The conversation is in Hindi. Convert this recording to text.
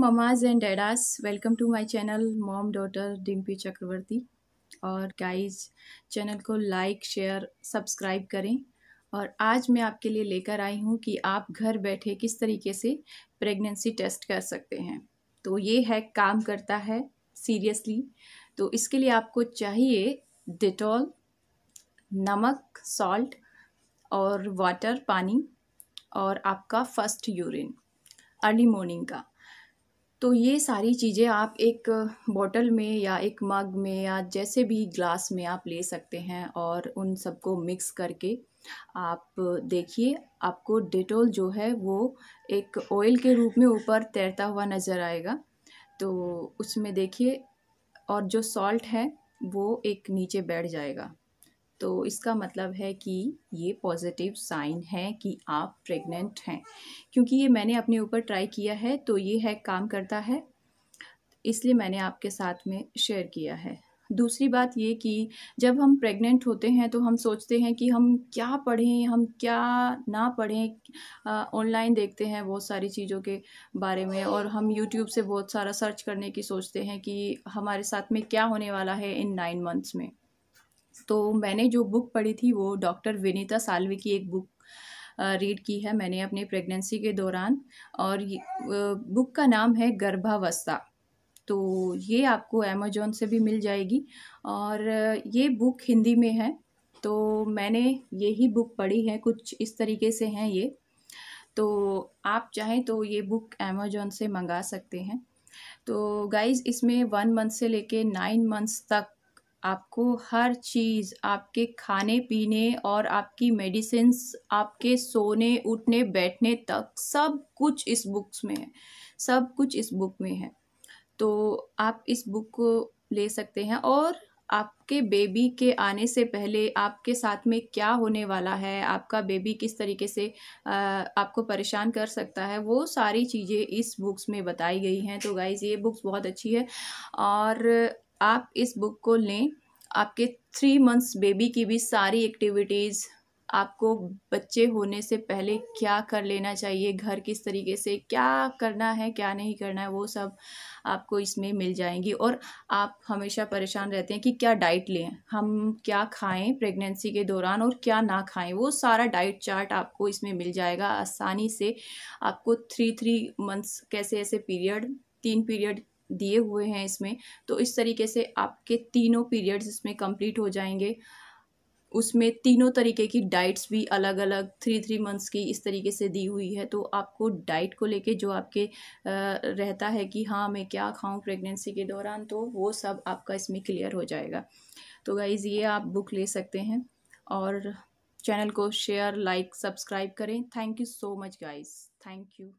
mama's and dadas welcome to my channel mom daughter Dimpy Chakraborty और गाइस चैनल को लाइक शेयर सब्सक्राइब करें और आज मैं आपके लिए लेकर आई हूँ कि आप घर बैठे किस तरीके से प्रेगनेंसी टेस्ट कर सकते हैं तो ये है काम करता है सीरियसली तो इसके लिए आपको चाहिए डिटॉल नमक सॉल्ट और वाटर पानी और आपका फर्स्ट यूरिन अर्ली मॉर्निंग का तो ये सारी चीज़ें आप एक बॉटल में या एक मग में या जैसे भी ग्लास में आप ले सकते हैं और उन सबको मिक्स करके आप देखिए आपको डिटोल जो है वो एक ऑयल के रूप में ऊपर तैरता हुआ नज़र आएगा तो उसमें देखिए और जो सॉल्ट है वो एक नीचे बैठ जाएगा तो इसका मतलब है कि ये पॉजिटिव साइन है कि आप प्रेग्नेंट हैं क्योंकि ये मैंने अपने ऊपर ट्राई किया है तो ये है काम करता है इसलिए मैंने आपके साथ में शेयर किया है दूसरी बात ये कि जब हम प्रेग्नेंट होते हैं तो हम सोचते हैं कि हम क्या पढ़ें हम क्या ना पढ़ें ऑनलाइन देखते हैं बहुत सारी चीज़ों के बारे में और हम यूट्यूब से बहुत सारा सर्च करने की सोचते हैं कि हमारे साथ में क्या होने वाला है इन नाइन मंथ्स में तो मैंने जो बुक पढ़ी थी वो डॉक्टर विनीता सालवे की एक बुक रीड की है मैंने अपनी प्रेगनेंसी के दौरान और बुक का नाम है गर्भावस्था तो ये आपको अमेजोन से भी मिल जाएगी और ये बुक हिंदी में है तो मैंने यही बुक पढ़ी है कुछ इस तरीके से हैं ये तो आप चाहें तो ये बुक अमेजोन से मंगा सकते हैं तो गाइज़ इसमें वन मंथ से लेके नाइन मंथ्स तक आपको हर चीज़ आपके खाने पीने और आपकी मेडिसिंस आपके सोने उठने बैठने तक सब कुछ इस बुक्स में है सब कुछ इस बुक में है तो आप इस बुक को ले सकते हैं और आपके बेबी के आने से पहले आपके साथ में क्या होने वाला है आपका बेबी किस तरीके से आपको परेशान कर सकता है वो सारी चीज़ें इस बुक्स में बताई गई हैं तो गाइज़ ये बुक्स बहुत अच्छी है और आप इस बुक को लें आपके थ्री मंथ्स बेबी की भी सारी एक्टिविटीज़ आपको बच्चे होने से पहले क्या कर लेना चाहिए घर किस तरीके से क्या करना है क्या नहीं करना है वो सब आपको इसमें मिल जाएंगी और आप हमेशा परेशान रहते हैं कि क्या डाइट लें हम क्या खाएं प्रेगनेंसी के दौरान और क्या ना खाएं वो सारा डाइट चार्ट आपको इसमें मिल जाएगा आसानी से आपको थ्री थ्री मंथ्स कैसे ऐसे पीरियड तीन पीरियड दिए हुए हैं इसमें तो इस तरीके से आपके तीनों पीरियड्स इसमें कंप्लीट हो जाएंगे उसमें तीनों तरीके की डाइट्स भी अलग अलग थ्री थ्री मंथ्स की इस तरीके से दी हुई है तो आपको डाइट को लेके जो आपके रहता है कि हाँ मैं क्या खाऊं प्रेगनेंसी के दौरान तो वो सब आपका इसमें क्लियर हो जाएगा तो गाइज़ ये आप बुक ले सकते हैं और चैनल को शेयर लाइक सब्सक्राइब करें thank you so much guys thank you